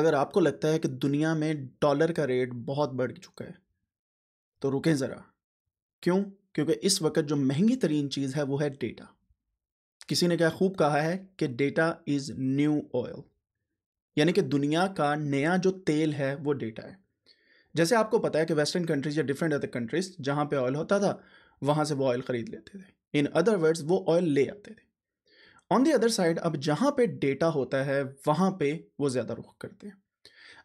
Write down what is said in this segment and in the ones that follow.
अगर आपको लगता है कि दुनिया में डॉलर का रेट बहुत बढ़ चुका है तो रुकें ज़रा क्यों क्योंकि इस वक्त जो महंगी तरीन चीज़ है वो है डेटा किसी ने क्या खूब कहा है कि डेटा इज़ न्यू ऑयल यानी कि दुनिया का नया जो तेल है वो डेटा है जैसे आपको पता है कि वेस्टर्न कंट्रीज या डिफरेंट अदर कंट्रीज जहाँ पे ऑयल होता था वहाँ से वो ऑयल ख़रीद लेते थे इन अदर वर्ड्स वो ऑयल ले आते थे ऑन दी अदर साइड अब जहाँ पे डेटा होता है वहाँ पे वो ज़्यादा रुख करते हैं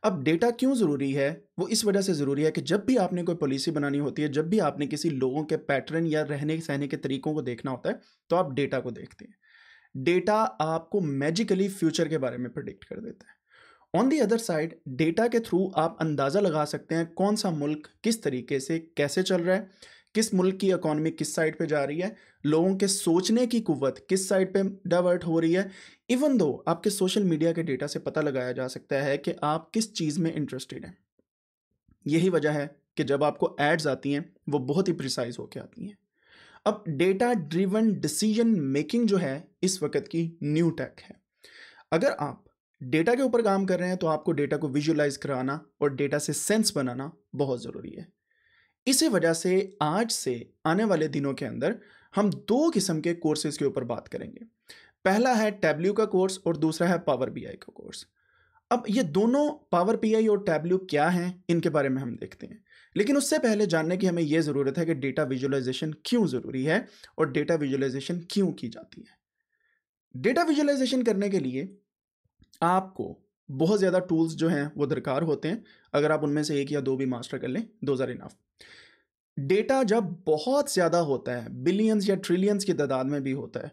अब डेटा क्यों ज़रूरी है वो इस वजह से ज़रूरी है कि जब भी आपने कोई पॉलिसी बनानी होती है जब भी आपने किसी लोगों के पैटर्न या रहने सहने के तरीकों को देखना होता है तो आप डेटा को देखते हैं डेटा आपको मैजिकली फ्यूचर के बारे में प्रडिक्ट कर देता है on the other side data के थ्रू आप अंदाज़ा लगा सकते हैं कौन सा मुल्क किस तरीके से कैसे चल रहा है किस मुल्क की इकोनॉमी किस साइड पे जा रही है लोगों के सोचने की कुवत किस साइड पे डाइवर्ट हो रही है इवन दो आपके सोशल मीडिया के डेटा से पता लगाया जा सकता है कि आप किस चीज़ में इंटरेस्टेड हैं यही वजह है कि जब आपको एड्स आती हैं वो बहुत ही प्रिसाइज होकर आती हैं अब डेटा ड्रिवन डिसीजन मेकिंग जो है इस वक्त की न्यू टेक है अगर आप डेटा के ऊपर काम कर रहे हैं तो आपको डेटा को विजुलाइज कराना और डेटा से सेंस बनाना बहुत ज़रूरी है इसी वजह से आज से आने वाले दिनों के अंदर हम दो किस्म के कोर्सेज के ऊपर बात करेंगे पहला है टैबल्यू का कोर्स और दूसरा है पावर बी का कोर्स अब ये दोनों पावर पी और टैबल्यू क्या हैं इनके बारे में हम देखते हैं लेकिन उससे पहले जानने की हमें यह ज़रूरत है कि डेटा विजुअलाइजेशन क्यों ज़रूरी है और डेटा विजुअलाइजेशन क्यों की जाती है डेटा विजुअलाइजेशन करने के लिए आपको बहुत ज़्यादा टूल्स जो हैं वो दरकार होते हैं अगर आप उनमें से एक या दो भी मास्टर कर लें दो आर इनाफ डेटा जब बहुत ज़्यादा होता है बिलियंस या ट्रिलियंस की तादाद में भी होता है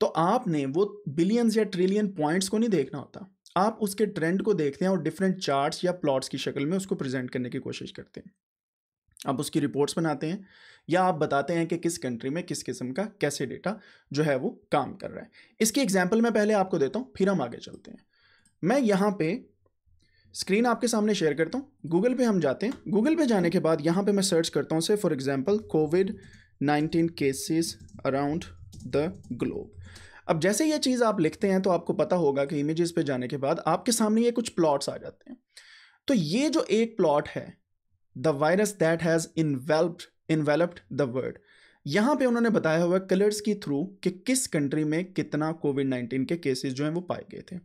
तो आपने वो बिलियंस या ट्रिलियन पॉइंट्स को नहीं देखना होता आप उसके ट्रेंड को देखते हैं और डिफरेंट चार्ट्स या प्लॉट्स की शक्ल में उसको प्रेजेंट करने की कोशिश करते हैं आप उसकी रिपोर्ट्स बनाते हैं या आप बताते हैं कि किस कंट्री में किस किस्म का कैसे डेटा जो है वो काम कर रहा है इसकी एग्जाम्पल मैं पहले आपको देता हूँ फिर हम आगे चलते हैं मैं यहाँ पे स्क्रीन आपके सामने शेयर करता हूँ गूगल पे हम जाते हैं गूगल पे जाने के बाद यहाँ पे मैं सर्च करता हूँ say for example COVID nineteen cases around the globe अब जैसे ये चीज़ आप लिखते हैं तो आपको पता होगा कि इमेजेस पे जाने के बाद आपके सामने ये कुछ प्लॉट्स आ जाते हैं तो ये जो एक प्लॉट है the virus that has enveloped enveloped the world यहाँ पे उन्होंने बताया हुआ कलर्स के थ्रू कि किस कंट्री में कितना कोविड नाइन्टीन के केसेस जो हैं वो पाए गए थे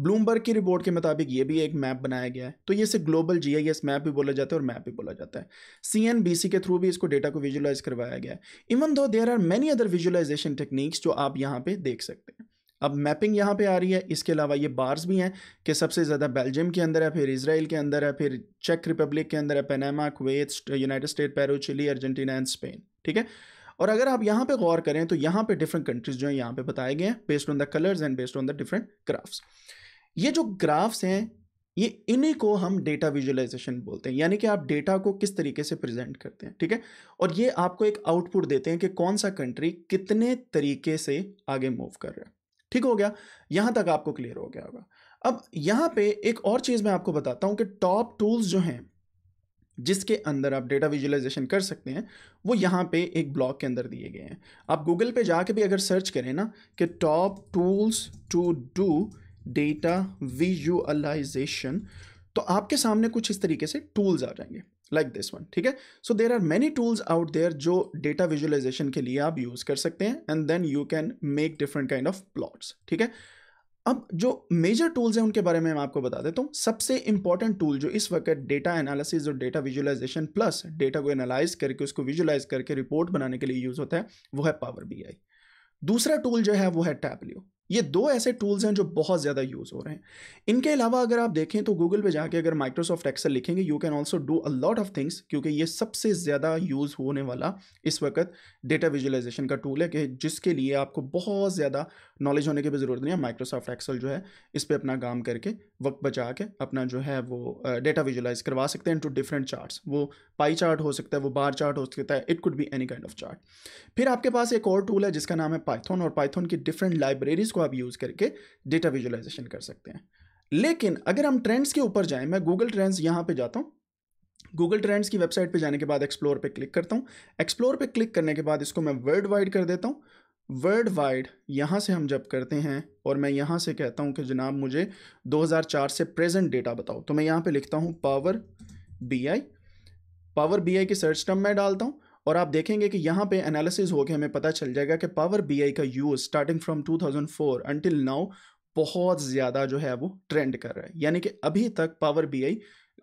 ब्लूमबर्ग की रिपोर्ट के मुताबिक ये भी एक मैप बनाया गया है तो ये इसे ग्लोबल जी आई मैप भी बोला जाता है और मैप भी बोला जाता है सी के थ्रू भी इसको डेटा को विजुलाइज करवाया गया है even though there are many other visualization techniques जो आप यहाँ पे देख सकते हैं अब मैपिंग यहाँ पे आ रही है इसके अलावा ये बार्स भी हैं कि सबसे ज़्यादा बेल्जियम के अंदर है फिर इसराइल के अंदर है फिर चेक रिपब्लिक के अंदर है Panama Kuwait United State Peru Chile Argentina and Spain ठीक है और अगर आप यहाँ पे गौर करें तो यहाँ पे डिफरेंट कंट्रीज जो हैं यहाँ पे बताए गए हैं based on the colours and based on the different crafts ये जो ग्राफ्स हैं ये इन्हीं को हम डेटा विजुअलाइजेशन बोलते हैं यानी कि आप डेटा को किस तरीके से प्रेजेंट करते हैं ठीक है और ये आपको एक आउटपुट देते हैं कि कौन सा कंट्री कितने तरीके से आगे मूव कर रहा है ठीक हो गया यहाँ तक आपको क्लियर हो गया होगा अब यहाँ पे एक और चीज़ मैं आपको बताता हूँ कि टॉप टूल्स जो हैं जिसके अंदर आप डेटा विजुअलाइजेशन कर सकते हैं वो यहाँ पे एक ब्लॉग के अंदर दिए गए हैं आप गूगल पे जाके भी अगर सर्च करें ना कि top tools to do data visualization तो आपके सामने कुछ इस तरीके से टूल्स आ जाएंगे लाइक दिस वन ठीक है so there are many tools out there जो डेटा विजुअलाइजेशन के लिए आप यूज़ कर सकते हैं and then you can make different kind of plots ठीक है अब जो मेजर टूल्स हैं उनके बारे में मैं आपको बता देता हूँ सबसे इंपॉर्टेंट टूल जो इस वक्त डेटा एनालिसिस और डेटा विजुअलाइजेशन प्लस डेटा को एनालाइज करके उसको विजुअलाइज करके रिपोर्ट बनाने के लिए यूज़ होता है वो है पावर बी दूसरा टूल जो है वो है टैबल्यू ये दो ऐसे टूल्स हैं जो बहुत ज़्यादा यूज़ हो रहे हैं इनके अलावा अगर आप देखें तो गूगल पे जाके अगर माइक्रोसॉफ्ट एक्सेल लिखेंगे you can also do a lot of things क्योंकि ये सबसे ज़्यादा यूज़ होने वाला इस वक्त डेटा विजुअलाइजेशन का टूल है कि जिसके लिए आपको बहुत ज़्यादा नॉलेज होने की भी ज़रूरत नहीं है माइक्रोसॉफ्ट एक्सेल जो है इस पर अपना काम करके वक्त बचा के अपना जो है वो डेटा विजुलाइज करवा सकते हैं टू डिफरेंट चार्ट्स वो पाई चार्ट हो सकता है वो बार चार्ट हो सकता है it could be any kind of chart फिर आपके पास एक और टूल है जिसका नाम है पाइथन और पाइथन की डिफरेंट लाइब्रेरीज़ इसको आप यूज़ करके डेटा विजुलाइजेशन कर सकते हैं लेकिन अगर हम ट्रेंड्स के ऊपर जाएं मैं गूगल ट्रेंड्स यहाँ पे जाता हूँ गूगल ट्रेंड्स की वेबसाइट पे जाने के बाद एक्सप्लोर पे क्लिक करता हूँ एक्सप्लोर पे क्लिक करने के बाद इसको मैं वर्ल्ड वाइड कर देता हूँ वर्ल्ड वाइड यहाँ से हम जब करते हैं और मैं यहाँ से कहता हूँ कि जनाब मुझे 2004 से प्रेजेंट डेटा बताओ तो मैं यहाँ पे लिखता हूँ power B I power B I की सर्च टर्म मैं डालता हूँ और आप देखेंगे कि यहाँ पे एनालिसिस होकर हमें पता चल जाएगा कि पावर बी का use starting from 2004 until now बहुत ज़्यादा जो है वो ट्रेंड कर रहा है यानी कि अभी तक पावर बी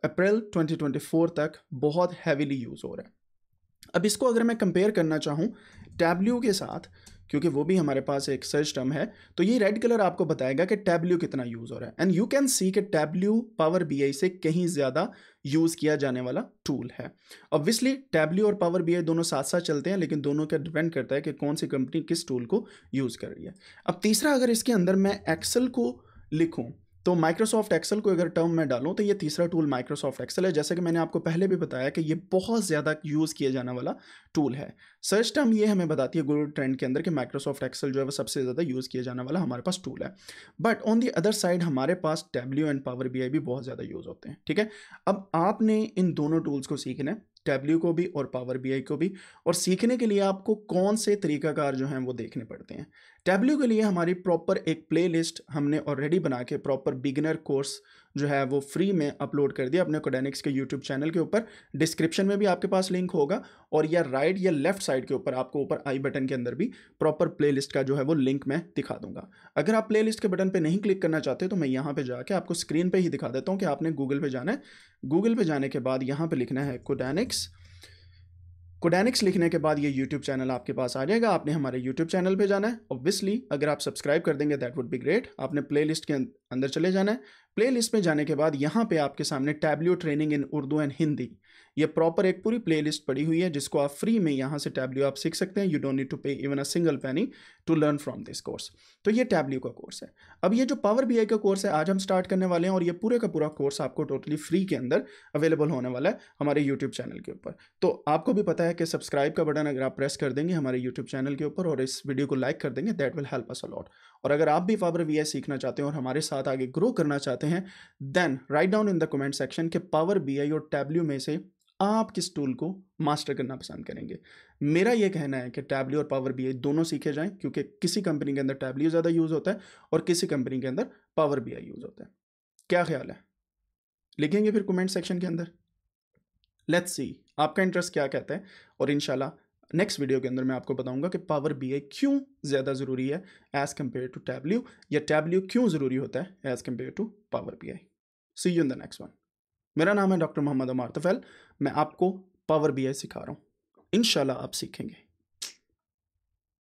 अप्रैल 2024 तक बहुत हैवीली यूज़ हो रहा है अब इसको अगर मैं कंपेयर करना चाहूँ टैबल्यू के साथ क्योंकि वो भी हमारे पास एक सर्च टर्म है तो ये रेड कलर आपको बताएगा कि टैबल्यू कितना यूज़ हो रहा है एंड यू कैन सी कि टैबल्यू पावर बी आई से कहीं ज़्यादा यूज़ किया जाने वाला टूल है ऑब्वियसली टैबल्यू और पावर बी आई दोनों साथ साथ चलते हैं लेकिन दोनों का डिपेंड करता है कि कौन सी कंपनी किस टूल को यूज़ कर रही है अब तीसरा अगर इसके अंदर मैं एक्सेल को लिखूँ तो माइक्रोसॉफ्ट एक्सेल को अगर टर्म में डालूँ तो ये तीसरा टूल माइक्रोसॉफ्ट एक्सेल है जैसे कि मैंने आपको पहले भी बताया कि ये बहुत ज़्यादा यूज़ किया जाने वाला टूल है सर्च टर्म ये हमें बताती है गूगल ट्रेंड के अंदर कि माइक्रोसॉफ्ट एक्सेल जो है वो सबसे ज़्यादा यूज़ किया जाने वाला हमारे पास टूल है but on the other side हमारे पास टैब्ल्यू एंड पावर बी भी बहुत ज़्यादा यूज़ होते हैं ठीक है अब आपने इन दोनों टूल्स को सीखना है टैब्ल्यू को भी और पावर बी को भी और सीखने के लिए आपको कौन से तरीकाकार जो हैं वो देखने पड़ते हैं टैबल्यू के लिए हमारी प्रॉपर एक प्लेलिस्ट हमने ऑलरेडी बना के प्रॉपर बिगिनर कोर्स जो है वो फ्री में अपलोड कर दिया अपने कोडेनिक्स के यूट्यूब चैनल के ऊपर डिस्क्रिप्शन में भी आपके पास लिंक होगा और या राइट या लेफ्ट साइड के ऊपर आपको ऊपर आई बटन के अंदर भी प्रॉपर प्लेलिस्ट का जो है वो लिंक मैं दिखा दूंगा अगर आप प्लेलिस्ट के बटन पर नहीं क्लिक करना चाहते तो मैं यहाँ पर जाके आपको स्क्रीन पर ही दिखा देता हूँ कि आपने गूगल पर जाना है गूगल पर जाने के बाद यहाँ पर लिखना है कोडेनिक्स कोडेनिक्स लिखने के बाद ये यूट्यूब चैनल आपके पास आ जाएगा आपने हमारे यूट्यूब चैनल पे जाना है ऑब्वियसली अगर आप सब्सक्राइब कर देंगे दैट वुड बी ग्रेट आपने प्लेलिस्ट के अंदर चले जाना है प्ले लिस्ट में जाने के बाद यहाँ पे आपके सामने Tableau training in Urdu and Hindi ये प्रॉपर एक पूरी प्ले लिस्ट पड़ी हुई है जिसको आप फ्री में यहाँ से टैबलियो आप सीख सकते हैं you don't need to pay even a single penny to learn from this course तो ये टैबलियो का कोर्स है अब ये जो पावर बी का कोर्स है आज हम स्टार्ट करने वाले हैं और ये पूरे का पूरा कोर्स आपको टोटली फ्री के अंदर अवेलेबल होने वाला है हमारे यूट्यूब चैनल के ऊपर तो आपको भी पता है कि सब्सक्राइब का बटन अगर आप प्रेस कर देंगे हमारे यूट्यूब चैनल के ऊपर और इस वीडियो को लाइक कर देंगे that will help us a lot और अगर आप भी पावर बी सीखना चाहते हैं और हमारे साथ साथ आगे ग्रो करना चाहते हैं then write down in the comment section के पावर बी आई और टैबल्यू में से आप किस टूल को मास्टर करना पसंद करेंगे मेरा यह कहना है कि टैबल्यू और पावर बी आई दोनों सीखे जाएं क्योंकि किसी कंपनी के अंदर टैबल्यू ज़्यादा यूज़ होता है और किसी कंपनी के अंदर पावर बी आई यूज़ होता है क्या ख्याल है लिखेंगे फिर कमेंट सेक्शन के अंदर लेट्स सी आपका इंटरेस्ट क्या कहता है और इनशाला नेक्स्ट वीडियो के अंदर मैं आपको बताऊंगा कि पावर बी आई क्यों ज़्यादा ज़रूरी है एज़ कम्पेयर टू टैबल्यू या टैबल्यू क्यों ज़रूरी होता है as compare to power B I see you in the next one मेरा नाम है डॉक्टर मोहम्मद अमार तफेल मैं आपको पावर बी आई सिखा रहा हूँ इन आप सीखेंगे